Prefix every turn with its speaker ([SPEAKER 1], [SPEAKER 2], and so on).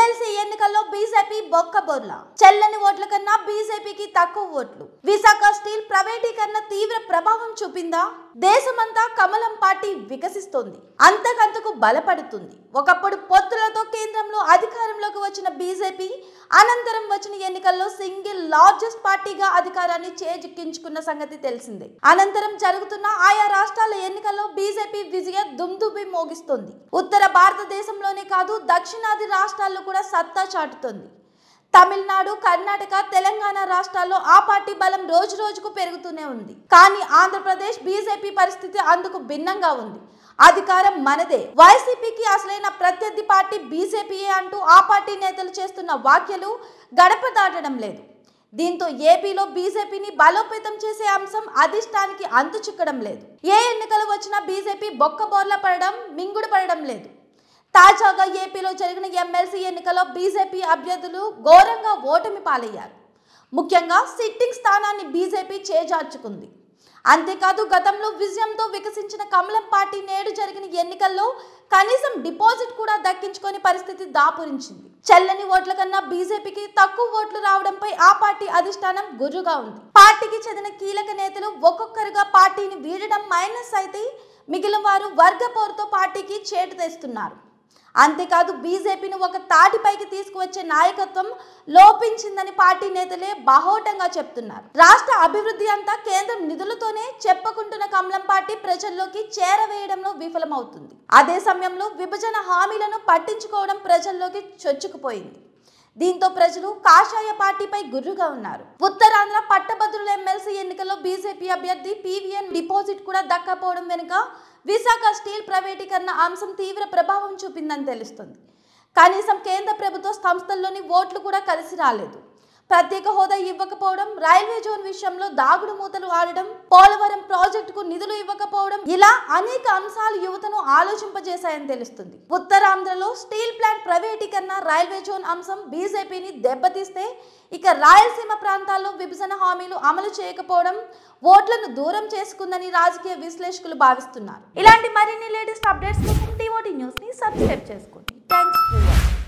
[SPEAKER 1] MLC ఎన్నికల్లో BJP బొర్ల చెల్లని ఓట్ల కన్నా బీజేపీకి తక్కువ ఓట్లు విశాఖ స్టీల్ ప్రైవేటీకరణ తీవ్ర ప్రభావం చూపిందా దేశమంతా కమలం పార్టీ వికసిస్తోంది అంతకంతకు బలపడుతుంది ఒకప్పుడు పొత్తులతో కేంద్రంలో అధికారంలోకి వచ్చిన బీజేపీ అనంతరం వచ్చిన ఎన్నికల్లో సింగిల్ లార్జెస్ట్ పార్టీగా అధికారాన్ని చేజిక్కించుకున్న సంగతి తెలిసిందే అనంతరం జరుగుతున్న ఆయా రాష్ట్ర ఎన్నికల్లో బీజేపీ విజయ దుమ్దుబి మోగిస్తుంది ఉత్తర భారతదేశంలోనే కాదు దక్షిణాది రాష్ట్రాల్లో కూడా సత్తా చాటుతోంది తమిళనాడు కర్ణాటక తెలంగాణ రాష్ట్రాల్లో ఆ పార్టీ బలం రోజు రోజుకు పెరుగుతూనే ఉంది కానీ ఆంధ్రప్రదేశ్ బీజేపీ పరిస్థితి అందుకు భిన్నంగా ఉంది అధికారం మనదే వైసీపీకి అసలైన ప్రత్యర్థి పార్టీ బీజేపీయే అంటూ ఆ పార్టీ నేతలు చేస్తున్న వ్యాఖ్యలు గడప దాటడం లేదు దీంతో ఏపీలో బీజేపీని బలోపేతం చేసే అంశం అధిష్టానికి చిక్కడం లేదు ఏ ఎన్నికలు వచ్చినా బీజేపీ బొక్క బోర్ల పడడం మింగుడు పడడం లేదు తాజాగా ఏపీలో జరిగిన ఎమ్మెల్సీ ఎన్నికలో బీజేపీ అభ్యర్థులు ఘోరంగా ఓటమి పాలయ్యారు ముఖ్యంగా సిట్టింగ్ స్థానాన్ని బీజేపీ చేజార్చుకుంది అంతేకాదు గతంలో విజయంతో వికసించిన కమలం పార్టీ నేడు జరిగిన ఎన్నికల్లో కనీసం డిపాజిట్ కూడా దక్కించుకొని పరిస్థితి దాపురించింది చెల్లని ఓట్ల కన్నా బీజేపీకి తక్కువ ఓట్లు రావడంపై ఆ పార్టీ అధిష్టానం గురుగా ఉంది పార్టీకి చెందిన కీలక నేతలు ఒక్కొక్కరుగా పార్టీని వీడడం మైనస్ అయితే మిగిలిన వారు వర్గపోరుతో పార్టీకి చేటు తెస్తున్నారు అంతేకాదు బీజేపీని ఒక తాటిపైకి తీసుకువచ్చే నాయకత్వం లోపించిందని పార్టీ నేతలే బహోటంగా చెప్తున్నారు రాష్ట్ర అభివృద్ధి అంతా కేంద్రం నిధులతోనే చెప్పుకుంటున్న కమలం పార్టీ ప్రజల్లోకి చేరవేయడంలో విఫలమవుతుంది అదే సమయంలో విభజన హామీలను పట్టించుకోవడం ప్రజల్లోకి చొచ్చుకుపోయింది దీంతో ప్రజలు కాషాయ పార్టీపై గుర్రుగా ఉన్నారు ఉత్తరాంధ్ర పట్టభద్రుల ఎమ్మెల్సీ ఎన్నికల్లో బీజేపీ అభ్యర్థి పీవీఎన్ డిపాజిట్ కూడా దక్కపోవడం వెనుక విశాఖ స్టీల్ ప్రైవేటీకరణ అంశం తీవ్ర ప్రభావం చూపిందని తెలుస్తుంది కనీసం కేంద్ర ప్రభుత్వ సంస్థల్లోని ఓట్లు కూడా కలిసి రాలేదు ప్రత్యేక హోదా ఇవ్వకపోవడం రైల్వే జోన్ విషయంలో దాగుడు మూతలు ఆడడం పోలవరం ప్రాజెక్టుకు నిధులు ఇవ్వకపోవడం ఇలా అనేక అంశాలు యువతను ఆలోచింపజేశాయని తెలుస్తుంది ఉత్తరాంధ్రలో స్టీల్ ప్లాంట్ ప్రైవేటీకరణ రైల్వే జోన్ అంశం బీజేపీని దెబ్బతీస్తే ఇక రాయలసీమ ప్రాంతాల్లో విభజన హామీలు అమలు చేయకపోవడం ఓట్లను దూరం చేసుకుందని రాజకీయ విశ్లేషకులు భావిస్తున్నారు ఇలాంటి మరిన్ని లేటెస్ట్ అప్డేట్స్ కోసం టీఓటీ న్యూస్ ని సబ్స్క్రైబ్ చేసుకోండి